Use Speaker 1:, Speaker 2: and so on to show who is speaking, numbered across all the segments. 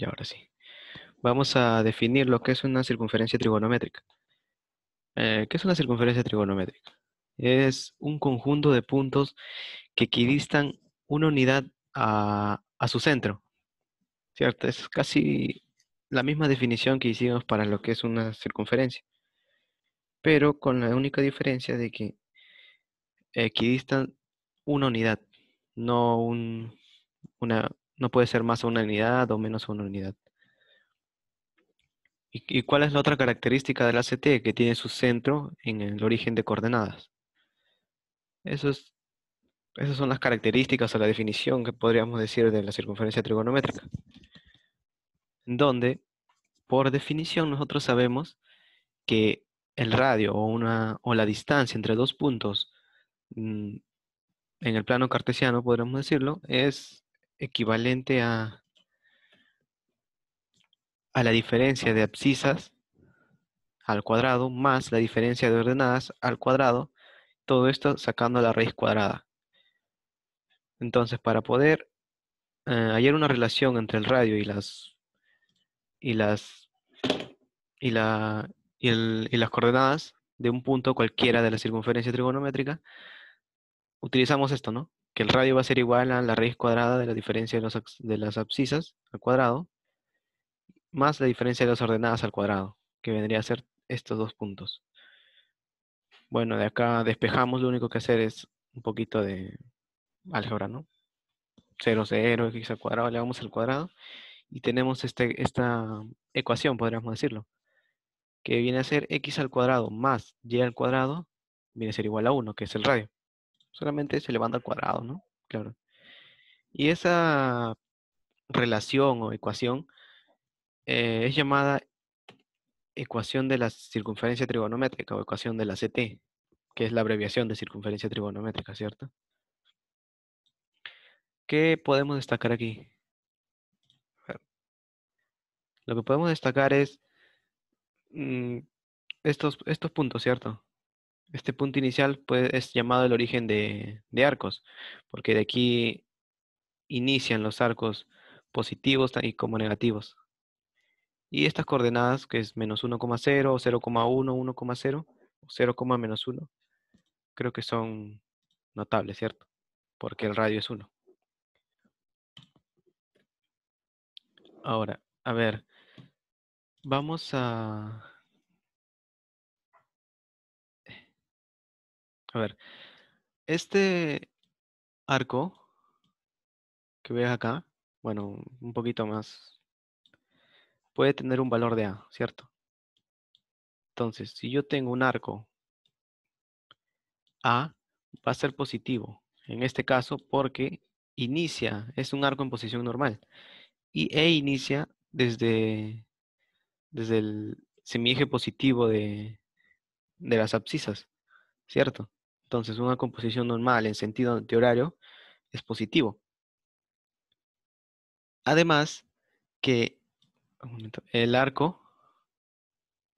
Speaker 1: Y ahora sí. Vamos a definir lo que es una circunferencia trigonométrica. Eh, ¿Qué es una circunferencia trigonométrica? Es un conjunto de puntos que equidistan una unidad a, su centro. ¿Cierto? Es casi la misma definición que hicimos para lo que es una circunferencia. Pero con la única diferencia de que equidistan una unidad, no una, no puede ser más una unidad o menos una unidad. ¿Y, cuál es la otra característica del ACT? Que tiene su centro en el origen de coordenadas. Eso esas son las características o la definición que podríamos decir de la circunferencia trigonométrica. Donde, por definición, nosotros sabemos que el radio o, una, o la distancia entre dos puntos mm, en el plano cartesiano, podríamos decirlo, es equivalente a, a la diferencia de abscisas al cuadrado más la diferencia de ordenadas al cuadrado, todo esto sacando la raíz cuadrada. Entonces, para poder eh, hallar una relación entre el radio y las y las y, la, y las coordenadas de un punto cualquiera de la circunferencia trigonométrica, utilizamos esto, ¿no? que el radio va a ser igual a la raíz cuadrada de la diferencia de, las abscisas al cuadrado, más la diferencia de las ordenadas al cuadrado, que vendría a ser estos dos puntos. Bueno, de acá despejamos, lo único que hacer es un poquito de álgebra, ¿no? 0, 0, x al cuadrado, le damos al cuadrado, y tenemos este, esta ecuación, podríamos decirlo, que viene a ser x al cuadrado más y al cuadrado, viene a ser igual a 1, que es el radio solamente se levanta al cuadrado, ¿no? Claro. Y esa relación o ecuación eh, es llamada ecuación de la circunferencia trigonométrica o ecuación de la CT, que es la abreviación de circunferencia trigonométrica, ¿cierto? ¿Qué podemos destacar aquí? Lo que podemos destacar es mm, estos, estos puntos, ¿cierto? este punto inicial pues, es llamado el origen de, de arcos, porque de aquí inician los arcos positivos y como negativos. Y estas coordenadas, que es menos 1,0, 0,1, 1,0, 0, menos 1, creo que son notables, ¿cierto? Porque el radio es 1. Ahora, a ver, vamos a A ver, este arco que veas acá, bueno, un poquito más, puede tener un valor de A, ¿cierto? Entonces, si yo tengo un arco A, va a ser positivo. En este caso, porque inicia, es un arco en posición normal. Y E inicia desde, desde el semieje positivo de las abscisas, ¿cierto? Entonces, una composición normal en sentido antihorario es positivo. Además, que el arco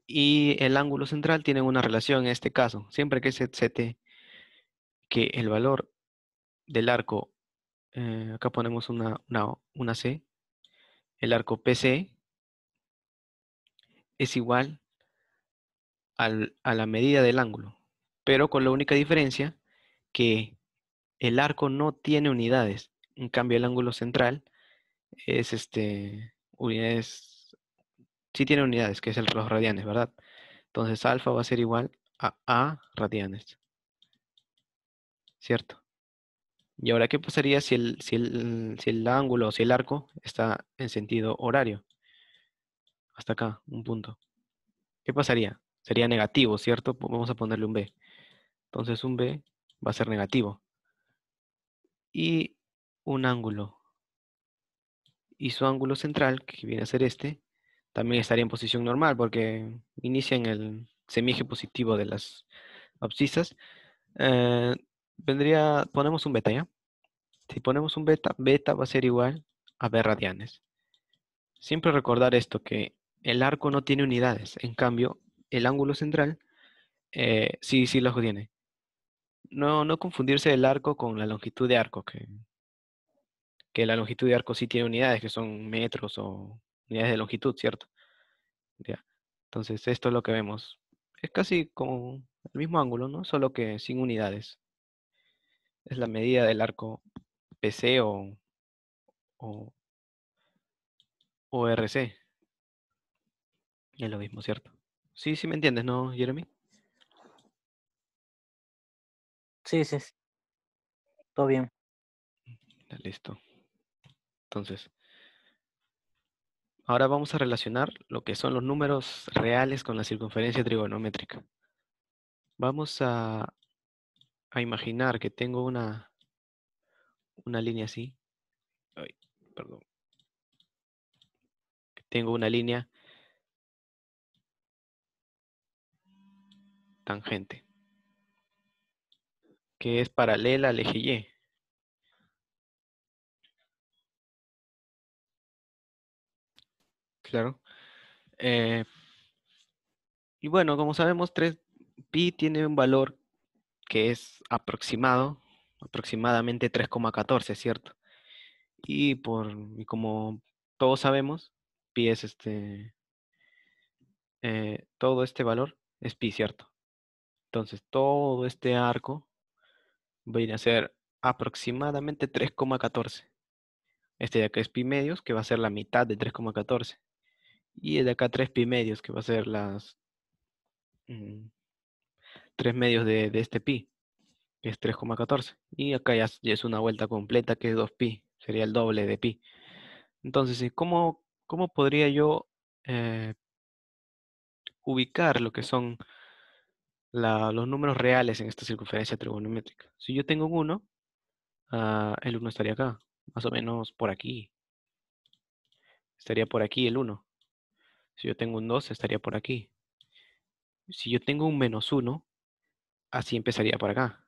Speaker 1: y el ángulo central tienen una relación en este caso. Siempre que se sete que el valor del arco, eh, acá ponemos una, C, el arco PC es igual a la medida del ángulo pero con la única diferencia que el arco no tiene unidades. En cambio, el ángulo central es este, unidades, sí tiene unidades, que es el, los radianes, ¿verdad? Entonces, alfa va a ser igual a A radianes. ¿Cierto? ¿Y ahora qué pasaría si el, si el, si el ángulo o si el arco está en sentido horario? Hasta acá, un punto. ¿Qué pasaría? Sería negativo, ¿cierto? Vamos a ponerle un B. Entonces un B va a ser negativo. Y un ángulo. Y su ángulo central, que viene a ser este, también estaría en posición normal porque inicia en el semieje positivo de las abscisas. Eh, vendría, ponemos un beta, ¿ya? Si ponemos un beta, beta va a ser igual a B radianes. Siempre recordar esto, que el arco no tiene unidades. En cambio, el ángulo central eh, sí, sí lo tiene no, no confundirse el arco con la longitud de arco, que, que la longitud de arco sí tiene unidades, que son metros o unidades de longitud, ¿cierto? Ya. Entonces, esto es lo que vemos. Es casi como el mismo ángulo, ¿no? Solo que sin unidades. Es la medida del arco PC o, o, o RC. Es lo mismo, ¿cierto? Sí, sí me entiendes, ¿no, Jeremy? Sí, sí, Todo bien.
Speaker 2: Listo. Entonces,
Speaker 1: ahora vamos a relacionar lo que son los números reales con la circunferencia trigonométrica. Vamos a, imaginar que tengo una, una línea así. Ay, perdón. tengo una línea tangente que es paralela al eje Y. Claro. Eh, y bueno, como sabemos, 3pi tiene un valor que es aproximado, aproximadamente 3,14, ¿cierto? Y por como todos sabemos, pi es este eh, todo este valor es pi, ¿cierto? Entonces todo este arco va a a ser aproximadamente 3,14. Este de acá es pi medios, que va a ser la mitad de 3,14. Y el de acá 3 pi medios, que va a ser las 3 mm, medios de, este pi, que es 3,14. Y acá ya, es una vuelta completa, que es 2 pi, sería el doble de pi. Entonces, eh, ¿cómo, cómo podría yo eh, ubicar lo que son los números reales en esta circunferencia trigonométrica. Si yo tengo un 1, ah, el 1 estaría acá, más o menos por aquí. Estaría por aquí el 1. Si yo tengo un 2, estaría por aquí. Si yo tengo un menos 1, así empezaría por acá,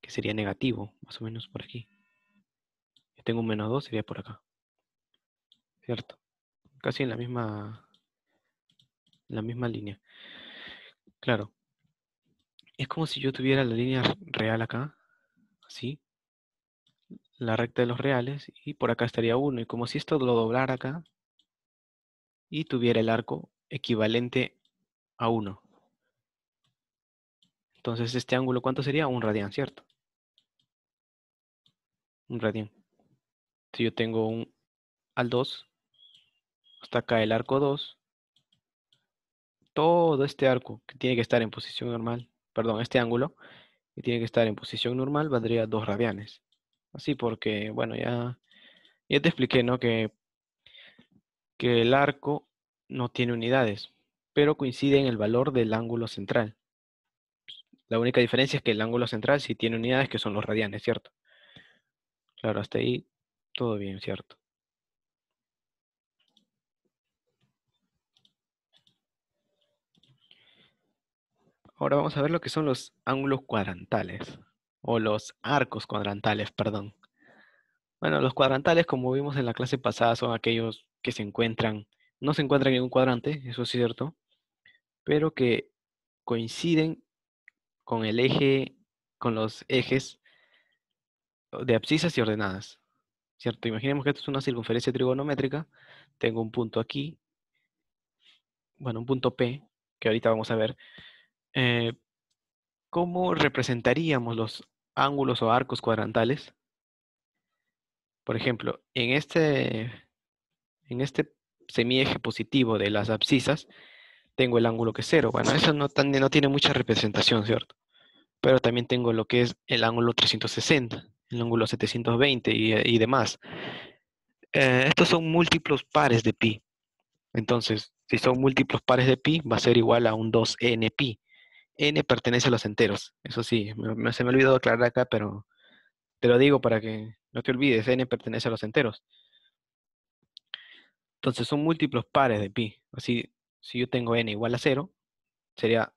Speaker 1: que sería negativo, más o menos por aquí. Si tengo un menos 2, sería por acá. ¿Cierto? Casi en la misma, en la misma línea. Claro. Es como si yo tuviera la línea real acá, así, la recta de los reales, y por acá estaría 1, y como si esto lo doblara acá, y tuviera el arco equivalente a 1. Entonces este ángulo, ¿cuánto sería? Un radián, ¿cierto? Un radián. Si yo tengo un al 2, hasta acá el arco 2, todo este arco que tiene que estar en posición normal, perdón, este ángulo, que tiene que estar en posición normal, valdría 2 radianes. Así porque, bueno, ya, ya te expliqué, ¿no? Que, que el arco no tiene unidades, pero coincide en el valor del ángulo central. La única diferencia es que el ángulo central sí tiene unidades que son los radianes, ¿cierto? Claro, hasta ahí todo bien, ¿cierto? Ahora vamos a ver lo que son los ángulos cuadrantales, o los arcos cuadrantales, perdón. Bueno, los cuadrantales, como vimos en la clase pasada, son aquellos que se encuentran, no se encuentran en un cuadrante, eso es cierto, pero que coinciden con el eje, con los ejes de abscisas y ordenadas. ¿Cierto? Imaginemos que esto es una circunferencia trigonométrica. Tengo un punto aquí, bueno, un punto P, que ahorita vamos a ver, eh, ¿cómo representaríamos los ángulos o arcos cuadrantales? Por ejemplo, en este, en este semieje positivo de las abscisas, tengo el ángulo que es cero. Bueno, eso no, tiene mucha representación, ¿cierto? Pero también tengo lo que es el ángulo 360, el ángulo 720 y, demás. Eh, estos son múltiplos pares de pi. Entonces, si son múltiplos pares de pi, va a ser igual a un 2npi. N pertenece a los enteros. Eso sí, me, me, se me olvidó aclarar acá, pero te lo digo para que no te olvides, N pertenece a los enteros. Entonces son múltiplos pares de pi. Así, si yo tengo N igual a 0, sería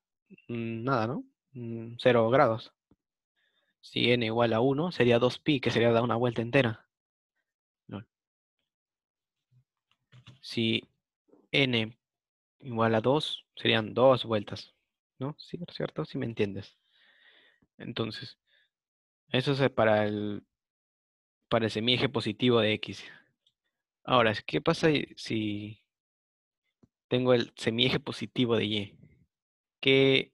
Speaker 1: mm, nada, ¿no? 0 mm, grados. Si N igual a 1, sería 2pi, que sería dar una vuelta entera. Si N igual a 2, serían dos vueltas. ¿no? Sí, ¿cierto? Si me entiendes. Entonces, eso es para el, para el semieje positivo de X. Ahora, ¿qué pasa si tengo el semieje positivo de Y? ¿Qué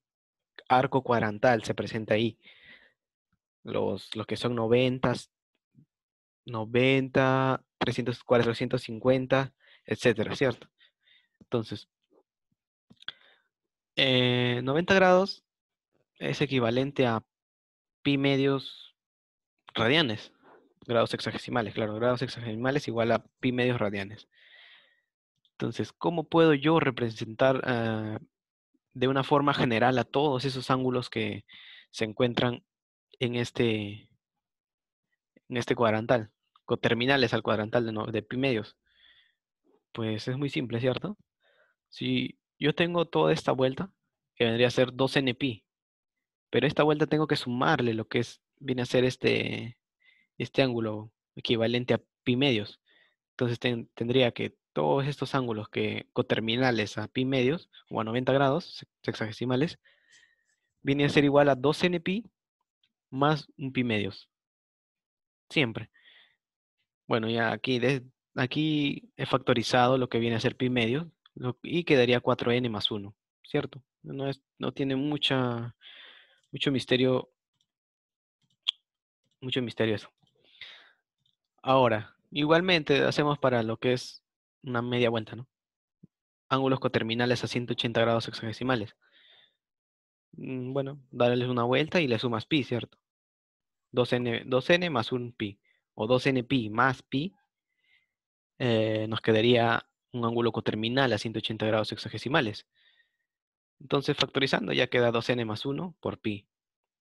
Speaker 1: arco cuadrantal se presenta ahí? Los, los que son 90, 90, 300, 450, etcétera, ¿cierto? Entonces, 90 eh, grados es equivalente a pi medios radianes, grados sexagesimales, claro, grados sexagesimales igual a pi medios radianes. Entonces, ¿cómo puedo yo representar eh, de una forma general a todos esos ángulos que se encuentran en este, en este cuadrantal, con terminales al cuadrantal de, de pi medios? Pues es muy simple, ¿cierto? Si yo tengo toda esta vuelta, que vendría a ser 2NP, pero esta vuelta tengo que sumarle lo que es, viene a ser este, este ángulo equivalente a pi medios. Entonces tendría que todos estos ángulos que coterminales a pi medios o a 90 grados sexagesimales viene a ser igual a 2npi más un pi medios. Siempre. Bueno, ya aquí, aquí he factorizado lo que viene a ser pi medios, y quedaría 4n más 1, ¿cierto? No, es, no tiene mucho misterio, mucho misterio eso. Ahora, igualmente hacemos para lo que es una media vuelta, ¿no? Ángulos coterminales a 180 grados hexadecimales. Mm, bueno, darles una vuelta y le sumas pi, ¿cierto? n 2n más 1 pi, o 2n más pi, eh, nos quedaría un ángulo coterminal a 180 grados sexagesimales. Entonces, factorizando, ya queda 2n más 1 por pi.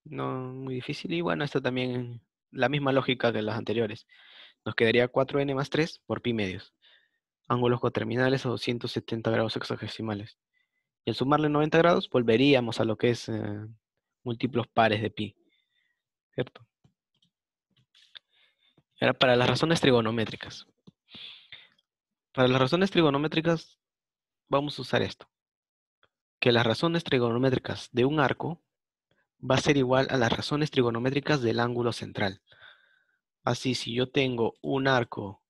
Speaker 1: No muy difícil. Y bueno, esto también, la misma lógica que las anteriores. Nos quedaría 4n más 3 por pi medios. Ángulos coterminales a 270 grados sexagesimales. Y al sumarle 90 grados, volveríamos a lo que es eh, múltiplos pares de pi. ¿Cierto? Era para las razones trigonométricas. Para las razones trigonométricas vamos a usar esto. Que las razones trigonométricas de un arco va a ser igual a las razones trigonométricas del ángulo central. Así, si yo tengo un arco,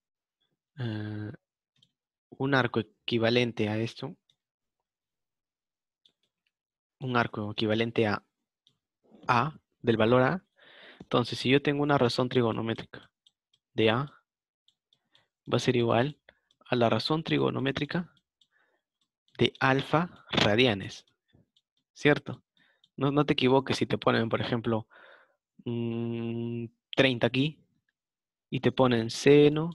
Speaker 1: eh, un arco equivalente a esto, un arco equivalente a A, del valor A, entonces si yo tengo una razón trigonométrica de A, va a ser igual a la razón trigonométrica de alfa radianes. ¿Cierto? No, te equivoques si te ponen, por ejemplo, 30 mm, aquí y te ponen seno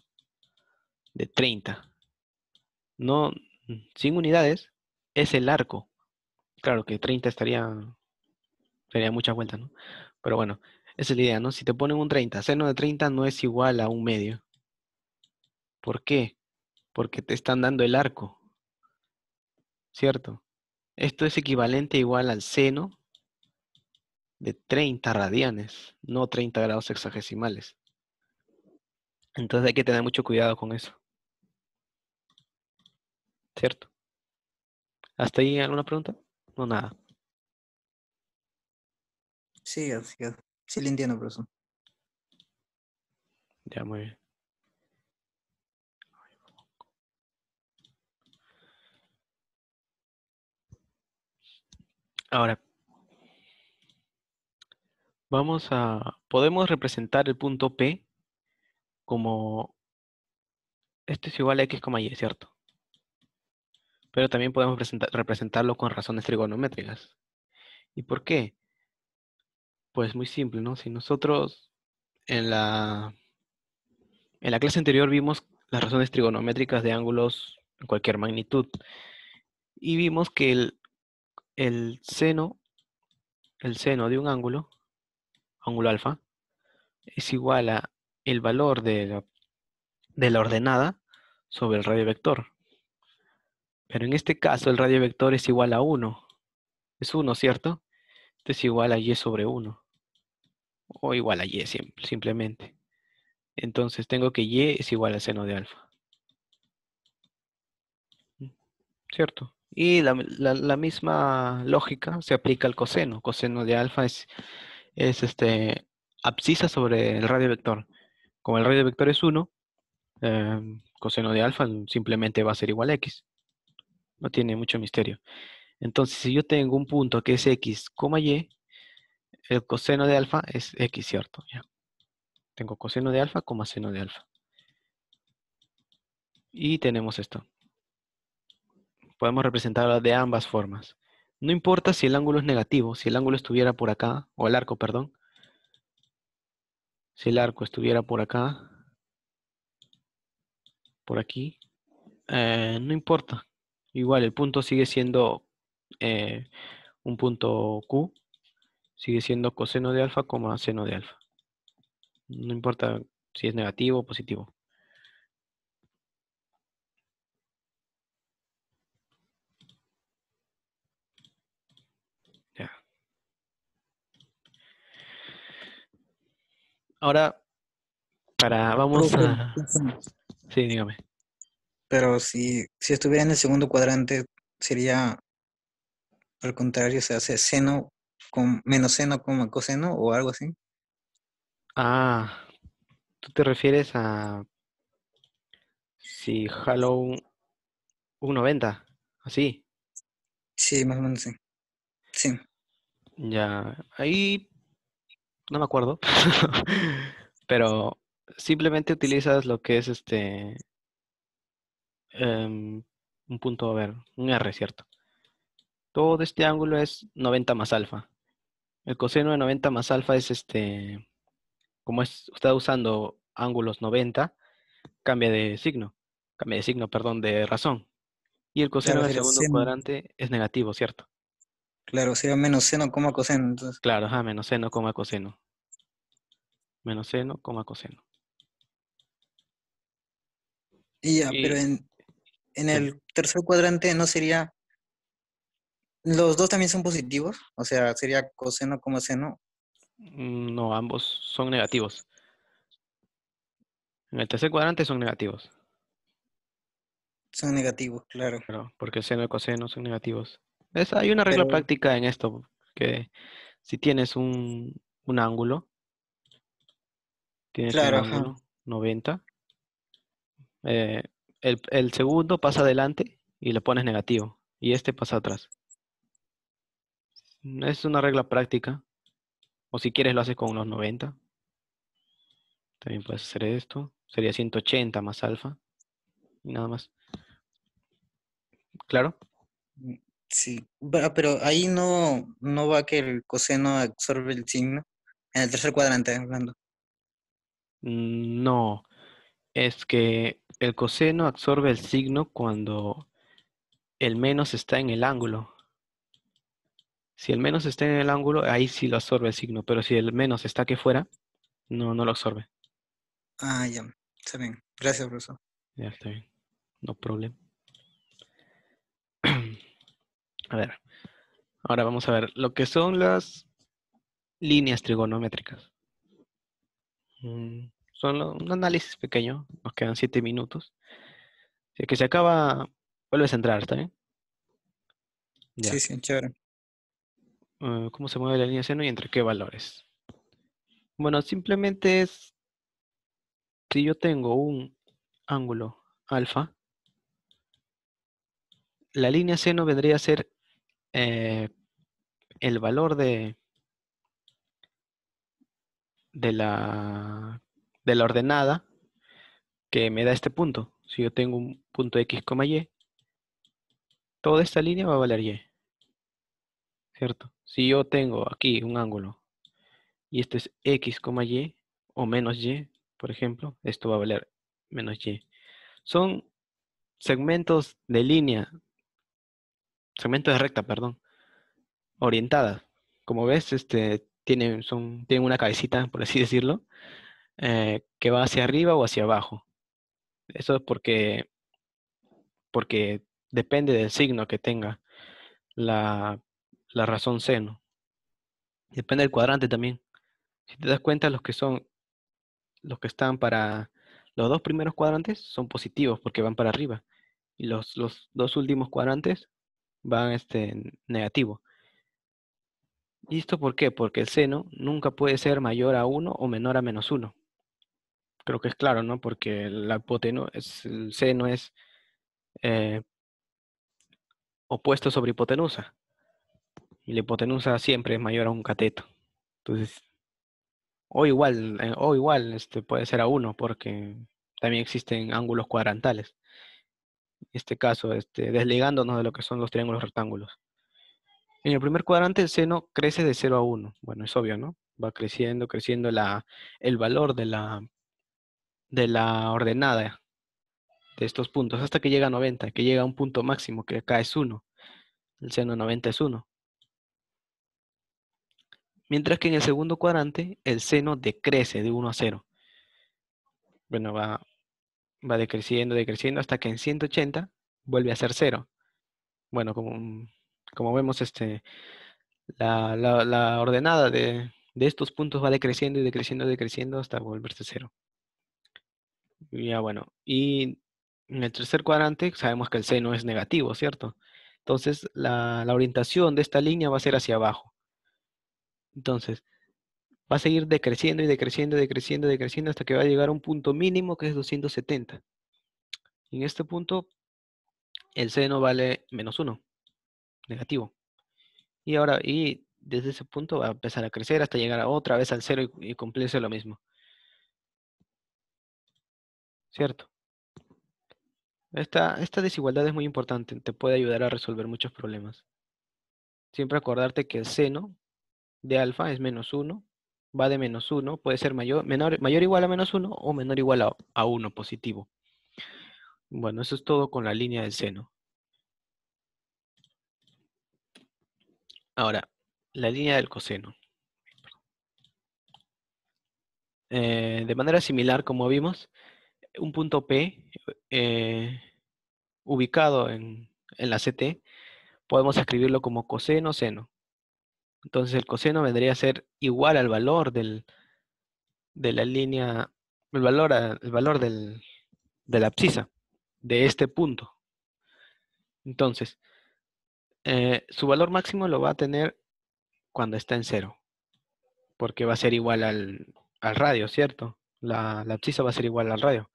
Speaker 1: de 30. No, sin unidades, es el arco. Claro que 30 estaría, sería mucha vueltas, ¿no? Pero bueno, esa es la idea, ¿no? Si te ponen un 30, seno de 30 no es igual a un medio. ¿Por qué? porque te están dando el arco. ¿Cierto? Esto es equivalente igual al seno de 30 radianes, no 30 grados sexagesimales. Entonces hay que tener mucho cuidado con eso. ¿Cierto? ¿Hasta ahí alguna pregunta? No, nada.
Speaker 2: Sí, sí, sí, sí le entiendo, profesor. Ya, muy bien.
Speaker 1: Ahora, vamos a, podemos representar el punto P como, esto es igual a X, Y, ¿cierto? Pero también podemos representarlo con razones trigonométricas. ¿Y por qué? Pues muy simple, ¿no? Si nosotros en la, en la clase anterior vimos las razones trigonométricas de ángulos en cualquier magnitud y vimos que el, el seno, el seno de un ángulo, ángulo alfa, es igual a el valor de la, ordenada sobre el radio vector. Pero en este caso el radio vector es igual a 1. Es 1, ¿cierto? Entonces este es igual a y sobre 1. O igual a y simplemente. Entonces tengo que y es igual a seno de alfa. ¿Mm? ¿Cierto? Y la, misma lógica se aplica al coseno. Coseno de alfa es, es este, abscisa sobre el radio vector. Como el radio vector es 1, em, coseno de alfa simplemente va a ser igual a x. No tiene mucho misterio. Entonces, si yo tengo un punto que es x, y, el coseno de alfa es x, ¿cierto? Ya. Tengo coseno de alfa, coma seno de alfa. Y tenemos esto podemos representarla de ambas formas. No importa si el ángulo es negativo, si el ángulo estuviera por acá, o el arco, perdón. Si el arco estuviera por acá, por aquí, eh, no importa. Igual, el punto sigue siendo eh, un punto Q, sigue siendo coseno de alfa, seno de alfa. No importa si es negativo o positivo. ahora para vamos a sí dígame
Speaker 2: pero si estuviera en el segundo cuadrante sería al contrario se hace seno con menos seno como coseno o algo así
Speaker 1: ah tú te refieres a si jalo un, un 90 así sí más o menos sí sí ya ahí no me acuerdo, pero simplemente utilizas lo que es este, em, un punto, a ver, un R, ¿cierto? Todo este ángulo es 90 más alfa. El coseno de 90 más alfa es este, como está usando ángulos 90, cambia de signo, cambia de signo, perdón, de razón. Y el coseno del segundo cuadrante es negativo, ¿cierto? Claro, sería
Speaker 2: menos seno, coma, coseno.
Speaker 1: Claro, ajá, menos seno, coma, coseno. Menos seno, coma, coseno.
Speaker 2: Y ya, pero en, el tercer cuadrante no sería... ¿Los dos también son positivos? O sea, sería coseno, coma, seno.
Speaker 1: Mm, no, ambos son negativos. En el tercer cuadrante son negativos.
Speaker 2: Son negativos, claro. Claro,
Speaker 1: porque seno y coseno son negativos hay una regla práctica en esto, que si tienes un, ángulo, tienes un 90, eh, el, segundo pasa adelante y le pones negativo, y este pasa atrás. Es una regla práctica, o si quieres lo haces con unos 90. También puedes hacer esto, sería 180 más alfa, y nada más.
Speaker 2: ¿Claro? Mm. Sí, pero ahí no, no va que el coseno absorbe el signo. En el tercer cuadrante, hablando.
Speaker 1: Mm, no, es que el coseno absorbe el signo cuando el menos está en el ángulo. Si el menos está en el ángulo, ahí sí lo absorbe el signo, pero si el menos está aquí fuera, no, no lo absorbe.
Speaker 2: Ah, ya, está bien. Gracias, profesor.
Speaker 1: Ya está bien, no problema. A ver, ahora vamos a ver lo que son las líneas trigonométricas. Mm. son un análisis pequeño, nos quedan siete minutos. Si es que se acaba, vuelves a entrar, ¿está bien? Sí, sí, chévere. Eh, ¿Cómo se mueve la línea seno y entre qué valores? Bueno, simplemente es, si yo tengo un ángulo alfa, la línea seno vendría a ser eh, el valor de, de, la, de la ordenada que me da este punto. Si yo tengo un punto X, Y, toda esta línea va a valer Y. ¿Cierto? Si yo tengo aquí un ángulo y este es X, Y o menos Y, por ejemplo, esto va a valer menos Y. Son segmentos de línea segmento de recta, perdón, orientada. Como ves, este, tiene, son, una cabecita, por así decirlo, eh, que va hacia arriba o hacia abajo. Eso es porque, porque depende del signo que tenga la, la razón seno. Depende del cuadrante también. Si te das cuenta, los que son, los que están para los dos primeros cuadrantes son positivos porque van para arriba. Y los, los dos últimos cuadrantes van este, negativo. ¿Y esto por qué? Porque el seno nunca puede ser mayor a 1 o menor a menos 1. Creo que es claro, ¿no? Porque la el seno es eh, opuesto sobre hipotenusa. Y la hipotenusa siempre es mayor a un cateto. Entonces, o igual, eh, o igual este, puede ser a 1 porque también existen ángulos cuadrantales. En este caso, este, desligándonos de lo que son los triángulos rectángulos. En el primer cuadrante el seno crece de 0 a 1. Bueno, es obvio, ¿no? Va creciendo, creciendo la, el valor de la, de la ordenada de estos puntos hasta que llega a 90, que llega a un punto máximo, que acá es 1. El seno 90 es 1. Mientras que en el segundo cuadrante el seno decrece de 1 a 0. Bueno, va, va decreciendo, decreciendo, hasta que en 180 vuelve a ser cero. Bueno, como, como vemos, este, la, ordenada de, estos puntos va decreciendo y decreciendo, decreciendo hasta volverse cero. Ya bueno, y en el tercer cuadrante sabemos que el seno es negativo, ¿cierto? Entonces, la orientación de esta línea va a ser hacia abajo. Entonces, va a seguir decreciendo y decreciendo, decreciendo, decreciendo hasta que va a llegar a un punto mínimo que es 270. en este punto, el seno vale menos 1, negativo. Y ahora, y desde ese punto va a empezar a crecer hasta llegar otra vez al cero y, cumplirse lo mismo. ¿Cierto? Esta, esta desigualdad es muy importante, te puede ayudar a resolver muchos problemas. Siempre acordarte que el seno de alfa es menos 1 va de menos 1, puede ser mayor, menor, mayor o igual a menos 1 o menor o igual a, a 1 positivo. Bueno, eso es todo con la línea del seno. Ahora, la línea del coseno. Eh, de manera similar, como vimos, un punto P eh, ubicado en, en la CT, podemos escribirlo como coseno, seno. Entonces el coseno vendría a ser igual al valor del, de la línea, el valor, valor del, de la abscisa, de este punto. Entonces, eh, su valor máximo lo va a tener cuando está en cero, porque va a ser igual al, radio, ¿cierto? La, la abscisa va a ser igual al radio.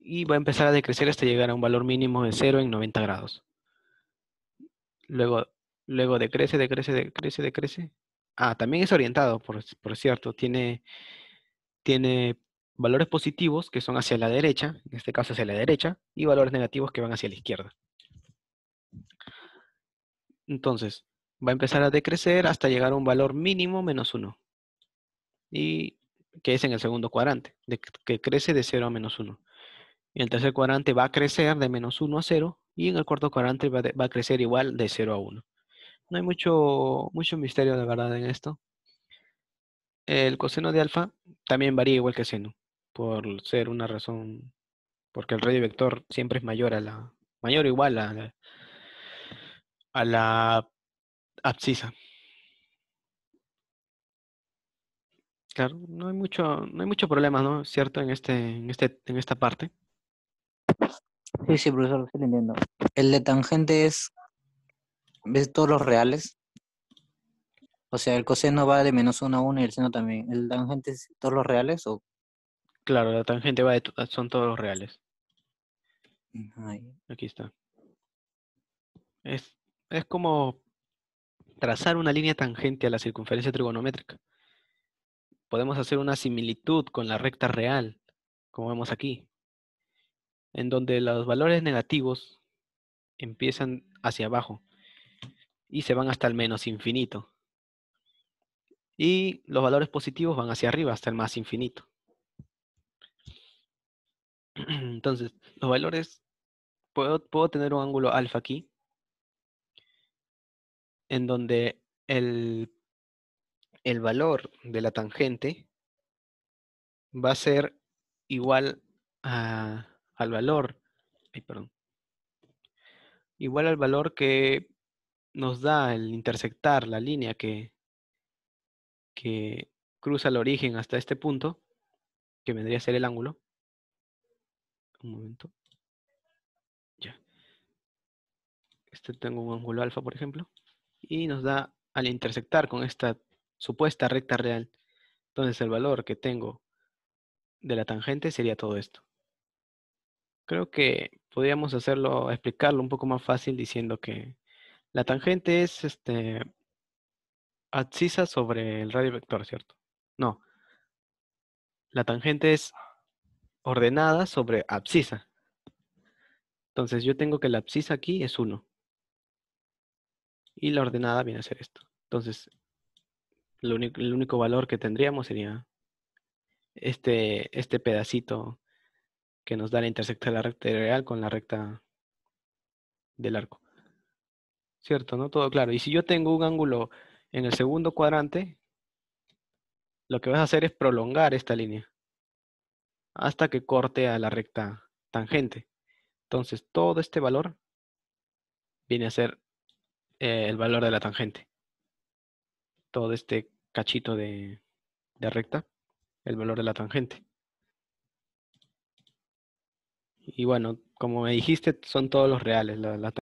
Speaker 1: Y va a empezar a decrecer hasta llegar a un valor mínimo de cero en 90 grados. Luego, Luego decrece, decrece, decrece, decrece. Ah, también es orientado, por, cierto. Tiene, tiene valores positivos que son hacia la derecha, en este caso hacia la derecha, y valores negativos que van hacia la izquierda. Entonces, va a empezar a decrecer hasta llegar a un valor mínimo menos 1. Y que es en el segundo cuadrante, de, que crece de 0 a menos 1. En el tercer cuadrante va a crecer de menos 1 a 0 y en el cuarto cuadrante va, va a crecer igual de 0 a 1. No hay mucho, mucho misterio de verdad en esto. El coseno de alfa también varía igual que seno, por ser una razón, porque el radio vector siempre es mayor a la, mayor o igual a la, a la abscisa. Claro, no hay mucho, no hay mucho problema, ¿no? ¿Cierto? En este, en este, en esta parte.
Speaker 2: Sí, sí, profesor, lo estoy entendiendo. El de tangente es ¿Ves todos los reales? O sea, el coseno va de menos 1 a 1 y el seno también. ¿El
Speaker 1: tangente es todos los reales o...? Claro, la tangente va de son todos los reales. Aquí está. Es, es como trazar una línea tangente a la circunferencia trigonométrica. Podemos hacer una similitud con la recta real, como vemos aquí, en donde los valores negativos empiezan hacia abajo y se van hasta el menos infinito. Y los valores positivos van hacia arriba, hasta el más infinito. Entonces, los valores, puedo, puedo tener un ángulo alfa aquí, en donde el, el valor de la tangente va a ser igual a, al valor, ay, perdón, igual al valor que nos da el intersectar la línea que, que cruza el origen hasta este punto, que vendría a ser el ángulo. Un momento. Ya. Este tengo un ángulo alfa, por ejemplo. Y nos da, al intersectar con esta supuesta recta real, entonces el valor que tengo de la tangente sería todo esto. Creo que podríamos hacerlo, explicarlo un poco más fácil diciendo que la tangente es este abscisa sobre el radio vector, ¿cierto? No. La tangente es ordenada sobre abscisa. Entonces yo tengo que la abscisa aquí es 1. Y la ordenada viene a ser esto. Entonces, el único valor que tendríamos sería este, este pedacito que nos da la intersección de la recta real con la recta del arco. ¿cierto? ¿No? Todo claro. Y si yo tengo un ángulo en el segundo cuadrante, lo que vas a hacer es prolongar esta línea hasta que corte a la recta tangente. Entonces, todo este valor viene a ser eh, el valor de la tangente. Todo este cachito de, recta, el valor de la tangente. Y bueno, como me dijiste, son todos los reales. La,